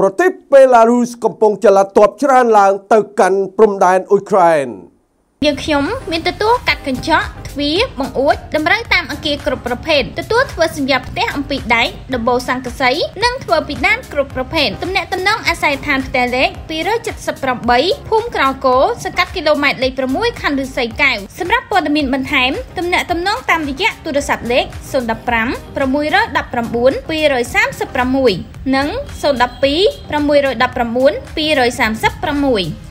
ប្រទេសបេឡារុសកំពុងចលាតបច្រើនឡើងទៅកាន់ព្រំដែនអ៊ុយក្រែនយើងខ្ញុំមានទទួលកាត់កញ្ចក់ទ្វារបង្អួចតម្រូវតាមអគារគ្រប់ប្រភេទទទួលធ្វើសញ្ញាផ្ទះអំពីដែកដបូលសង្កសីនិងធ្វើពីដានគ្រប់ប្រភេទទំនាក់ទំនងអាស័យដ្ឋានផ្ទះលេខ278ភូមិក្រគោសង្កាត់គីឡូម៉ែត្រលេខ6ខណ្ឌឫស្សីកែវសម្រាប់ព័ត៌មានបន្ថែមទំនាក់ទំនងតាមរយៈទូរស័ព្ទលេខ015 619 236និង012 619 236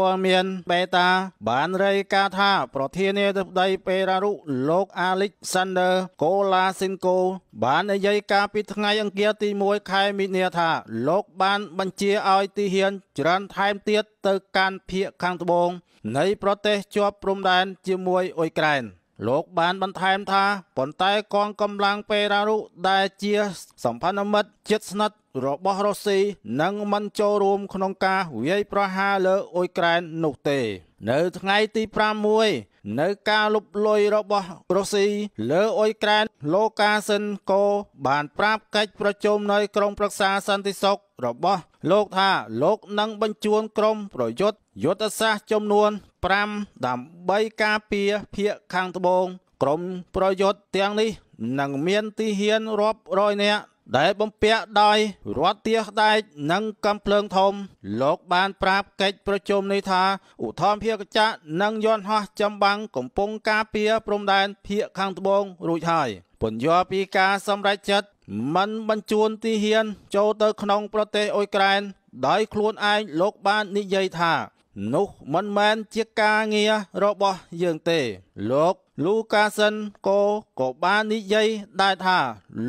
ពលមានបេតា បានរាយការណ៍ថា ប្រធានាធិបតីពេរ៉ារុលោកអាលិចសាន់ដឺកូឡាស៊ីនកូបាននិយាយការពីថ្ងៃអង្គារទី1ខែមីនាថាលោកបាន បញ្ជាឲ្យទីហ៊ាន ច្រើនថែមទៀតទៅ កាន់ភៀកខាងត្បូងនៃប្រទេសជាប់ព្រំដែនជាមួយអ៊ុយក្រែន។លោកបានបន្ថែមថាប៉ុន្តែកងកម្លាំងពេរ៉ារុដែលជាសម្ភានមិត្តជិតស្និទ្ធរបស់រុស្ស៊ីនឹងមិនចូលរួមក្នុងការវាយប្រហារលើអ៊ុយក្រែននោះទេ នៅថ្ងៃទី6នៅការលុបលុយរបស់រុស្ស៊ីលើអ៊ុយក្រែនលោកកាសិនកូ បានប្រាប់កិច្ចប្រជុំនៅក្រុមប្រឹក្សាសន្តិសុខរបស់លោកថាលោកនឹងបញ្ជូនក្រុមប្រយុទ្ធយុទ្ធសាស្ត្រចំនួន5ដើម្បីការពារភៀកខាងត្បូងក្រមប្រយុទ្ធទាំងនេះនឹងមានទីហ៊ានរាប់រយនាក់ដែលបំពាក់ដោយរដ្ឋទាសដែកនិងកំភ្លើងធំលោកបាន ប្រាប់កិច្ចប្រជុំនេះថាឧទ្ធម្ភាគចៈនិងយន្តហោះចម្បាំងកំពុងការពារព្រំដែនភៀកខាងត្បូងរួចហើយពន្យល់ពីការសម្រេចចិត្តមិនបញ្ជូនទីហ៊ានចូលទៅក្នុងប្រទេសអ៊ុយក្រែន ដោយខ្លួនឯងលោកបាននិយាយថានោះមិនមែនជាការងាររបស់យើងទេ លោកលូកាសិនកូក៏បាននិយាយដែរថា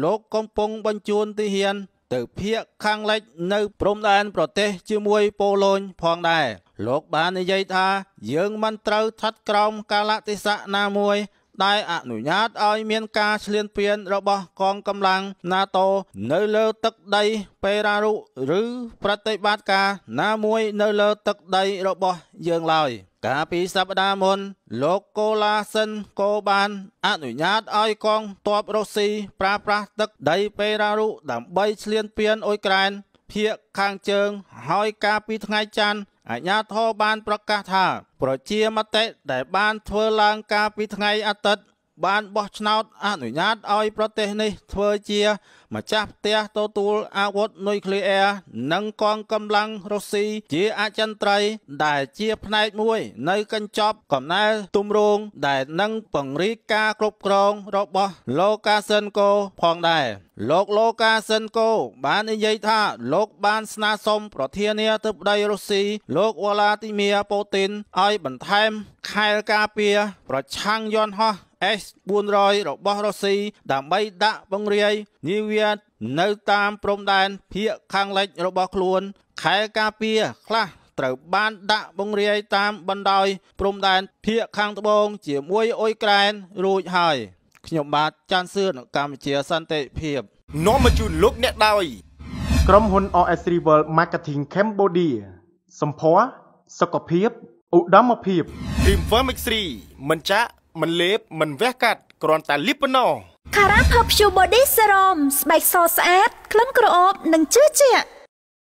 លោកកំពុងបញ្ជូនទាហាន ទៅភៀកខាងលិច នៅ ព្រំដែន ប្រទេសជាមួយប៉ូឡូញផងដែរលោកបាននិយាយថា យើងមិនត្រូវឋិតក្រោមកាលៈទេសៈណាមួយដែលអនុញ្ញាតឲ្យមានការឈ្លានពានរបស់កងកម្លាំង NATO នៅលើទឹកដីប៉េរ៉ារុឬប្រតិបត្តិការណាមួយនៅលើទឹកដីរបស់យើងឡើយកាលពីសប្តាហ៍មុនលោកកូឡាសិនក៏បាន អនុញ្ញាតឲ្យកងទ័ពរុស្ស៊ីប្រើប្រាស់ទឹកដីប៉េរ៉ារុដើម្បីឈ្លានពានអ៊ុយក្រែនភាគខាងជើងហើយកាលពីថ្ងៃច័ន្ទអាជ្ញាធរបាន ប្រកាសថា ប្រជាមតិដែលបាន ធ្វើឡើងកាលពីថ្ងៃអាទិត្យបានបោះឆ្នោតអនុញ្ញាតឲ្យ ប្រទេស នេះធ្វើជា ម្ចាស់ផ្ទះទទួលអាវុធនុយក្លេអ៊ែរនិងកងកម្លាំងរុស្ស៊ីជាអចិន្ត្រៃយ៍ដែលជាផ្នែកមួយ នៅកញ្ចប់កំណែទម្រង់ដែលនឹងពង្រីកការគ្រប់គ្រងរបស់លោកកាសិនកូផងដែរលោកលោកកាសិនកូបាននិយាយថា លោកបានស្នើសុំប្រធានាធិបតីរុស្ស៊ីលោកវ្លាទីមៀពូទីនឲ្យបន្ថែមខែលការពារប្រឆាំងយន្តហោះ S-400 របស់រុស្ស៊ីដើម្បីដាក់ពង្រាយនាវានៅតាមព្រំដែនភាគខាងលិចរបស់ខ្លួន ខែការពារខ្លះត្រូវបានដាក់ពង្រាយតាមបណ្ដោយព្រំដែនភាគខាងត្បូងជាមួយអ៊ុយក្រែន រួច ហើយខ្ញុំបាទចាន់សឿនកម្ពុជាសន្តិភាពនាំមកជូនលោកអ្នកដោយក្រុមហ៊ុន OS Rival Marketing Cambodia សម្ភារសុខភាពឧត្តមភាព Dream Firm X3 មិនចាក់មិនលេបមិនវះកាត់គ្រាន់តែលីបប៉ុណ្ណោះ Cara Perfume Body Serum ស្បែកសស្អាតក្លិនក្រអូបនិងជឿជាក់